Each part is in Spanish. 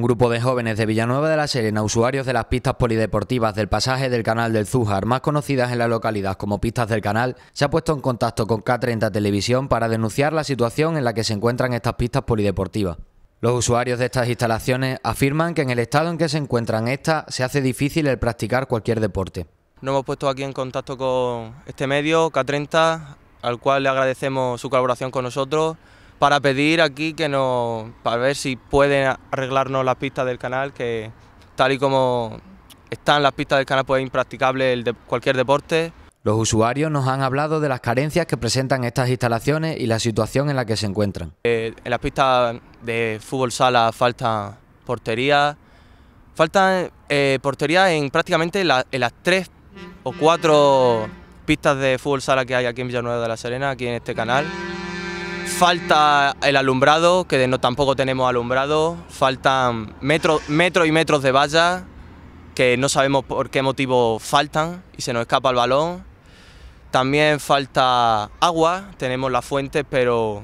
Un grupo de jóvenes de Villanueva de la Serena, usuarios de las pistas polideportivas del pasaje del canal del Zújar, más conocidas en la localidad como pistas del canal, se ha puesto en contacto con K30 Televisión para denunciar la situación en la que se encuentran estas pistas polideportivas. Los usuarios de estas instalaciones afirman que en el estado en que se encuentran estas se hace difícil el practicar cualquier deporte. Nos hemos puesto aquí en contacto con este medio, K30, al cual le agradecemos su colaboración con nosotros para pedir aquí que nos, para ver si pueden arreglarnos las pistas del canal, que tal y como están las pistas del canal pues es impracticable el de cualquier deporte. Los usuarios nos han hablado de las carencias que presentan estas instalaciones y la situación en la que se encuentran. Eh, en las pistas de fútbol sala faltan porterías, eh, faltan porterías en prácticamente las tres o cuatro pistas de fútbol sala que hay aquí en Villanueva de la Serena, aquí en este canal. Falta el alumbrado, que no, tampoco tenemos alumbrado. Faltan metros y metros de valla, que no sabemos por qué motivo faltan y se nos escapa el balón. También falta agua, tenemos la fuente, pero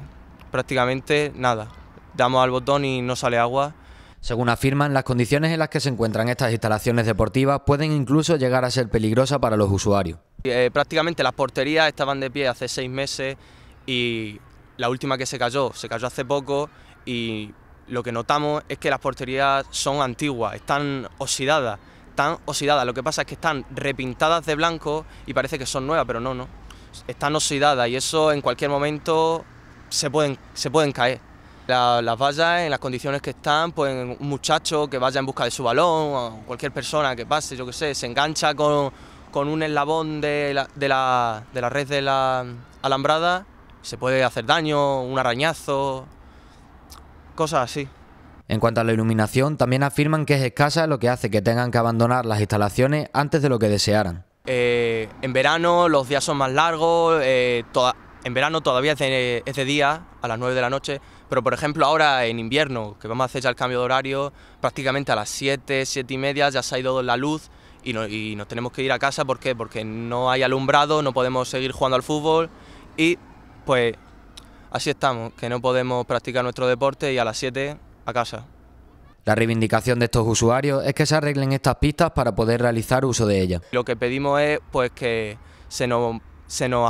prácticamente nada. Damos al botón y no sale agua. Según afirman, las condiciones en las que se encuentran estas instalaciones deportivas pueden incluso llegar a ser peligrosas para los usuarios. Eh, prácticamente las porterías estaban de pie hace seis meses y la última que se cayó, se cayó hace poco y lo que notamos es que las porterías son antiguas, están oxidadas, están oxidadas. Lo que pasa es que están repintadas de blanco y parece que son nuevas, pero no, no. Están oxidadas y eso en cualquier momento se pueden, se pueden caer. las vallas en las condiciones que están, pues un muchacho que vaya en busca de su balón, o cualquier persona que pase, yo qué sé, se engancha con, un eslabón de la, de la red de la alambrada se puede hacer daño, un arañazo, cosas así. En cuanto a la iluminación, también afirman que es escasa lo que hace que tengan que abandonar las instalaciones antes de lo que desearan. Eh, en verano los días son más largos, eh, en verano todavía es de, día, a las 9 de la noche, pero por ejemplo ahora en invierno, que vamos a hacer ya el cambio de horario, prácticamente a las 7, 7 y media ya se ha ido la luz y, nos tenemos que ir a casa, ¿por Porque no hay alumbrado, no podemos seguir jugando al fútbol y pues así estamos, que no podemos practicar nuestro deporte y a las 7 a casa. La reivindicación de estos usuarios es que se arreglen estas pistas para poder realizar uso de ellas. Lo que pedimos es pues que se nos,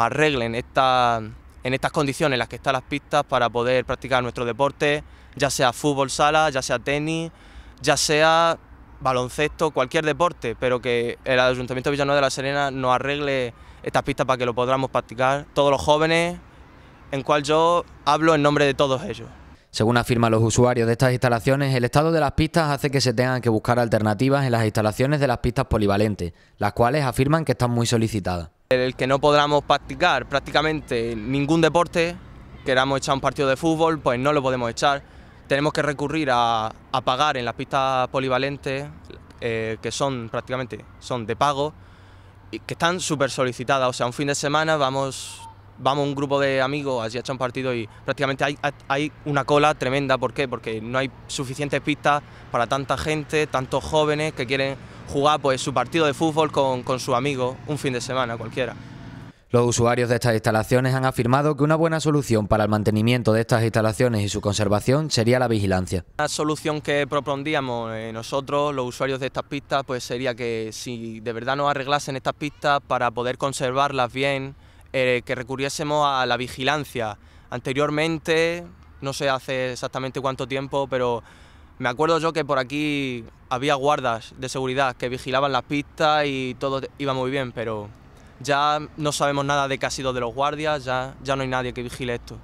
arreglen estas... en estas condiciones en las que están las pistas para poder practicar nuestro deporte, ya sea fútbol sala, ya sea tenis, ya sea baloncesto, cualquier deporte, pero que el Ayuntamiento Villanueva de la Serena nos arregle estas pistas para que lo podamos practicar todos los jóvenes en cual yo hablo en nombre de todos ellos. Según afirman los usuarios de estas instalaciones, el estado de las pistas hace que se tengan que buscar alternativas en las instalaciones de las pistas polivalentes, las cuales afirman que están muy solicitadas. El que no podamos practicar prácticamente ningún deporte, queramos echar un partido de fútbol, pues no lo podemos echar. Tenemos que recurrir a, pagar en las pistas polivalentes, eh, que son prácticamente son de pago, y que están súper solicitadas. O sea, un fin de semana vamos vamos un grupo de amigos así a echar un partido y prácticamente hay, una cola tremenda. ¿Por qué? Porque no hay suficientes pistas para tanta gente, tantos jóvenes que quieren jugar pues, su partido de fútbol con, con sus amigos un fin de semana cualquiera. Los usuarios de estas instalaciones han afirmado que una buena solución para el mantenimiento de estas instalaciones y su conservación sería la vigilancia. "...la solución que propondíamos eh, nosotros, los usuarios de estas pistas, pues sería que si de verdad nos arreglasen estas pistas para poder conservarlas bien, eh, que recurriésemos a la vigilancia. Anteriormente, no sé hace exactamente cuánto tiempo, pero me acuerdo yo que por aquí había guardas de seguridad que vigilaban las pistas y todo iba muy bien, pero ya no sabemos nada de qué ha de los guardias, ya, ya no hay nadie que vigile esto.